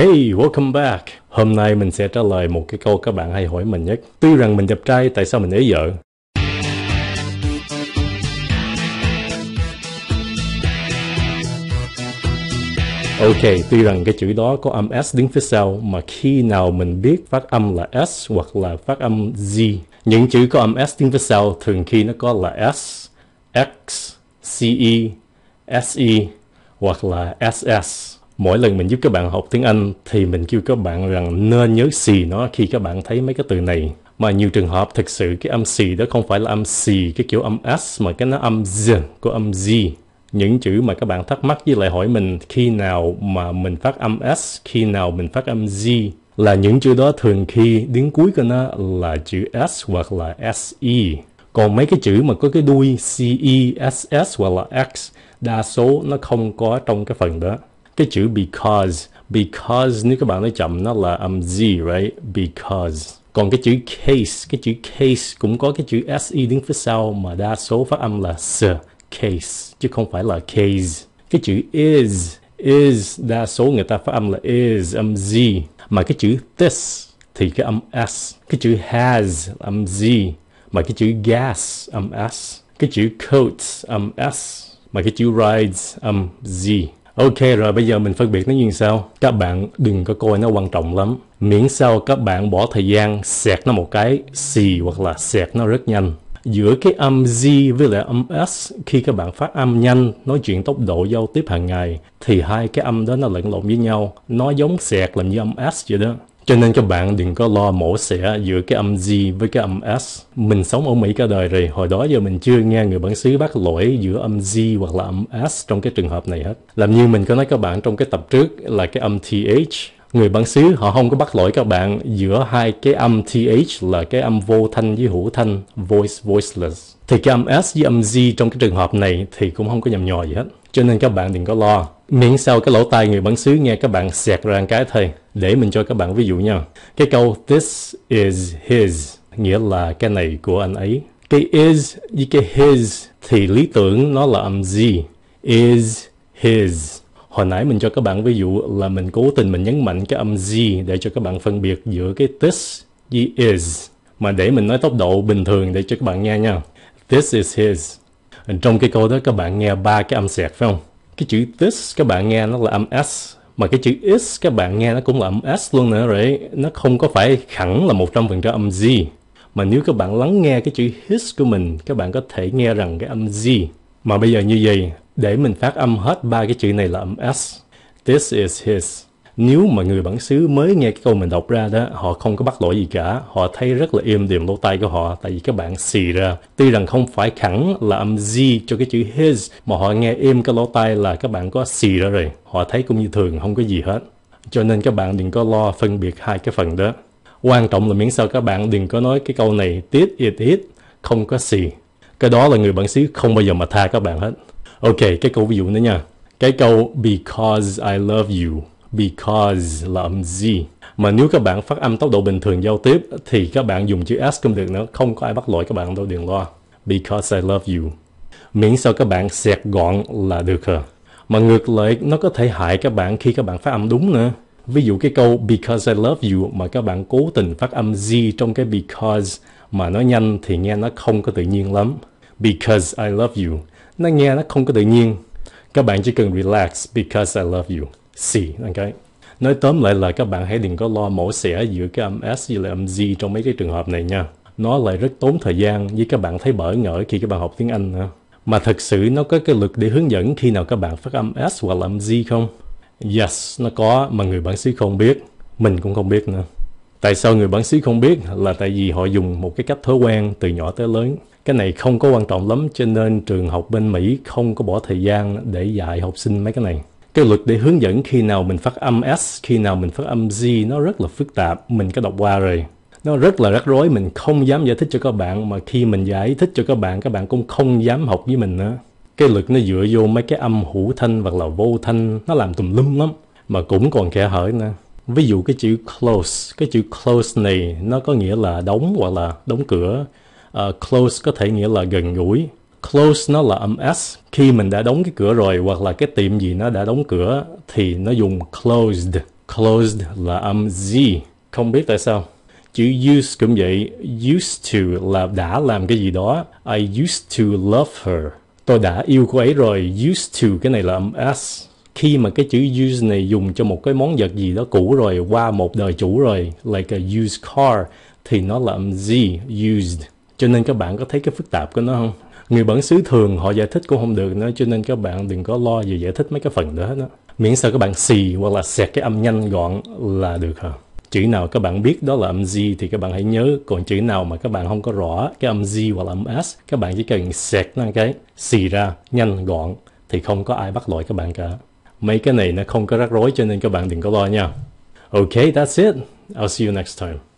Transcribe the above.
Hey, welcome back! Hôm nay mình sẽ trả lời một cái câu các bạn hay hỏi mình nhất. Tuy rằng mình đẹp trai, tại sao mình ế vợ? Ok, tuy rằng cái chữ đó có âm S đứng phía sau mà khi nào mình biết phát âm là S hoặc là phát âm Z những chữ có âm S đứng phía sau thường khi nó có là S, X, CE, SE hoặc là SS mỗi lần mình giúp các bạn học tiếng Anh thì mình kêu các bạn rằng nên nhớ xì nó khi các bạn thấy mấy cái từ này mà nhiều trường hợp thực sự cái âm xì đó không phải là âm xì cái kiểu âm s mà cái nó âm z của âm z những chữ mà các bạn thắc mắc với lại hỏi mình khi nào mà mình phát âm s khi nào mình phát âm z là những chữ đó thường khi đến cuối của nó là chữ s hoặc là se còn mấy cái chữ mà có cái đuôi ce ss hoặc là x đa số nó không có trong cái phần đó cái chữ because because nếu các bạn nói chậm nó là âm z right because còn cái chữ case cái chữ case cũng có cái chữ se đứng phía sau mà đa số phát âm là s case chứ không phải là case cái chữ is is đa số người ta phát âm là is âm z mà cái chữ this thì cái âm s cái chữ has âm z mà cái chữ gas âm s cái chữ coats âm s mà cái chữ rides âm z Ok rồi bây giờ mình phân biệt nó như sao Các bạn đừng có coi nó quan trọng lắm Miễn sao các bạn bỏ thời gian xẹt nó một cái xì hoặc là xẹt nó rất nhanh Giữa cái âm Z với lại âm S Khi các bạn phát âm nhanh Nói chuyện tốc độ giao tiếp hàng ngày Thì hai cái âm đó nó lẫn lộn với nhau Nó giống xẹt làm như âm S vậy đó cho nên các bạn đừng có lo mổ xẻ giữa cái âm G với cái âm S. Mình sống ở Mỹ cả đời rồi, hồi đó giờ mình chưa nghe người bản xứ bắt lỗi giữa âm G hoặc là âm S trong cái trường hợp này hết. Làm như mình có nói các bạn trong cái tập trước là cái âm TH người bản xứ họ không có bắt lỗi các bạn giữa hai cái âm th là cái âm vô thanh với hữu thanh voice voiceless thì cái âm s với âm z trong cái trường hợp này thì cũng không có nhầm nhò gì hết cho nên các bạn đừng có lo miễn sao cái lỗ tai người bản xứ nghe các bạn xẹt ra cái thôi để mình cho các bạn ví dụ nha cái câu this is his nghĩa là cái này của anh ấy cái is với cái his thì lý tưởng nó là âm z is his hồi nãy mình cho các bạn ví dụ là mình cố tình mình nhấn mạnh cái âm z để cho các bạn phân biệt giữa cái this với is mà để mình nói tốc độ bình thường để cho các bạn nghe nha this is his trong cái câu đó các bạn nghe ba cái âm sẹt phải không cái chữ this các bạn nghe nó là âm s mà cái chữ is các bạn nghe nó cũng là âm s luôn nữa rồi nó không có phải khẳng là một trăm phần trăm âm z mà nếu các bạn lắng nghe cái chữ his của mình các bạn có thể nghe rằng cái âm z mà bây giờ như vậy để mình phát âm hết ba cái chữ này là âm s this is his nếu mà người bản xứ mới nghe cái câu mình đọc ra đó họ không có bắt lỗi gì cả họ thấy rất là êm đềm lỗ tai của họ tại vì các bạn xì ra tuy rằng không phải khẳng là âm z cho cái chữ his mà họ nghe êm cái lỗ tai là các bạn có xì ra rồi họ thấy cũng như thường không có gì hết cho nên các bạn đừng có lo phân biệt hai cái phần đó quan trọng là miễn sao các bạn đừng có nói cái câu này tiết it it không có xì cái đó là người bản xứ không bao giờ mà tha các bạn hết ok cái câu ví dụ nữa nha cái câu because i love you because là âm z mà nếu các bạn phát âm tốc độ bình thường giao tiếp thì các bạn dùng chữ s cũng được nữa không có ai bắt lỗi các bạn đâu đừng lo because I love you miễn sao các bạn xẹt gọn là được rồi mà ngược lại nó có thể hại các bạn khi các bạn phát âm đúng nữa ví dụ cái câu because I love you mà các bạn cố tình phát âm z trong cái because mà nó nhanh thì nghe nó không có tự nhiên lắm because I love you nó nghe nó không có tự nhiên các bạn chỉ cần relax because I love you nói tóm lại là các bạn hãy đừng có lo mổ xẻ giữa cái âm S với lại âm Z trong mấy cái trường hợp này nha. Nó lại rất tốn thời gian với các bạn thấy bỡ ngỡ khi các bạn học tiếng Anh ha. Mà thật sự nó có cái luật để hướng dẫn khi nào các bạn phát âm S hoặc là âm Z không? Yes, nó có mà người bản xứ không biết. Mình cũng không biết nữa. Tại sao người bản xứ không biết là tại vì họ dùng một cái cách thói quen từ nhỏ tới lớn. Cái này không có quan trọng lắm cho nên trường học bên Mỹ không có bỏ thời gian để dạy học sinh mấy cái này cái luật để hướng dẫn khi nào mình phát âm S, khi nào mình phát âm Z nó rất là phức tạp, mình có đọc qua rồi. Nó rất là rắc rối, mình không dám giải thích cho các bạn mà khi mình giải thích cho các bạn, các bạn cũng không dám học với mình nữa. Cái luật nó dựa vô mấy cái âm hữu thanh hoặc là vô thanh, nó làm tùm lum lắm, mà cũng còn kẻ hở nữa. Ví dụ cái chữ close, cái chữ close này nó có nghĩa là đóng hoặc là đóng cửa. Uh, close có thể nghĩa là gần gũi, close nó là âm s khi mình đã đóng cái cửa rồi hoặc là cái tiệm gì nó đã đóng cửa thì nó dùng closed closed là âm z không biết tại sao chữ used cũng vậy used to là đã làm cái gì đó I used to love her tôi đã yêu cô ấy rồi used to cái này là âm s khi mà cái chữ use này dùng cho một cái món vật gì đó cũ rồi qua một đời chủ rồi like a used car thì nó là âm z used cho nên các bạn có thấy cái phức tạp của nó không người bản xứ thường họ giải thích cũng không được nữa cho nên các bạn đừng có lo về giải thích mấy cái phần đó hết đó miễn sao các bạn xì hoặc là xẹt cái âm nhanh gọn là được hả chữ nào các bạn biết đó là âm Z thì các bạn hãy nhớ còn chữ nào mà các bạn không có rõ cái âm Z hoặc là âm S các bạn chỉ cần xẹt nó cái xì ra nhanh gọn thì không có ai bắt lỗi các bạn cả mấy cái này nó không có rắc rối cho nên các bạn đừng có lo nha ok that's it. I'll see you next time.